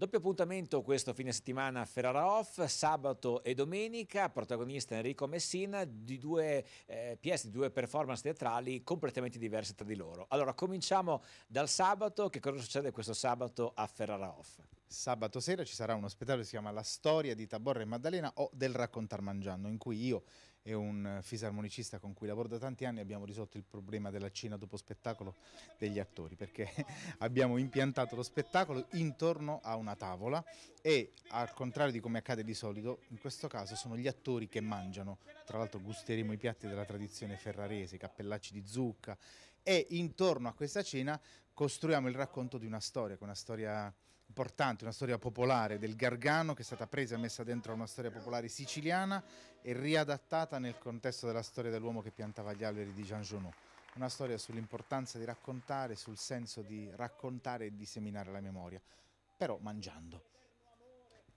Doppio appuntamento questo fine settimana a Ferrara Off, sabato e domenica, protagonista Enrico Messina di due eh, pièce, di due performance teatrali completamente diverse tra di loro. Allora cominciamo dal sabato, che cosa succede questo sabato a Ferrara Off? Sabato sera ci sarà uno spettacolo che si chiama La storia di Taborra e Maddalena o del raccontar mangiando, in cui io è un fisarmonicista con cui lavoro da tanti anni, abbiamo risolto il problema della cena dopo spettacolo degli attori, perché abbiamo impiantato lo spettacolo intorno a una tavola e al contrario di come accade di solito, in questo caso sono gli attori che mangiano, tra l'altro gusteremo i piatti della tradizione ferrarese, i cappellacci di zucca e intorno a questa cena costruiamo il racconto di una storia, che è una storia importante, una storia popolare del Gargano che è stata presa e messa dentro una storia popolare siciliana e riadattata nel contesto della storia dell'uomo che piantava gli alberi di Jean Genoux. Una storia sull'importanza di raccontare, sul senso di raccontare e disseminare la memoria, però mangiando.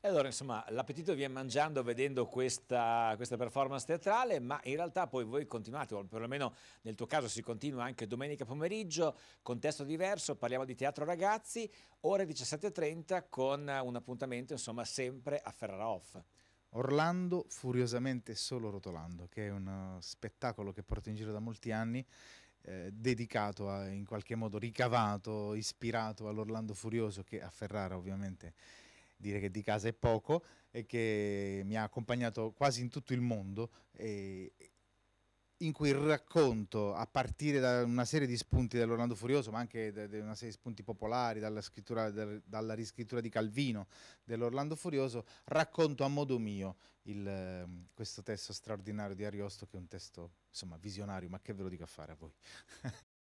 E allora insomma l'appetito viene mangiando vedendo questa, questa, performance teatrale ma in realtà poi voi continuate, o perlomeno nel tuo caso si continua anche domenica pomeriggio, contesto diverso, parliamo di teatro ragazzi, ore 17.30 con un appuntamento insomma sempre a Ferrara Off. Orlando furiosamente solo rotolando, che è un spettacolo che porto in giro da molti anni eh, dedicato a, in qualche modo ricavato, ispirato all'Orlando Furioso che a Ferrara ovviamente dire che di casa è poco e che mi ha accompagnato quasi in tutto il mondo in cui racconto, a partire da una serie di spunti dell'Orlando Furioso, ma anche da una serie di spunti popolari, dalla, dalla riscrittura di Calvino dell'Orlando Furioso, racconto a modo mio il, questo testo straordinario di Ariosto, che è un testo insomma, visionario, ma che ve lo dico a fare a voi.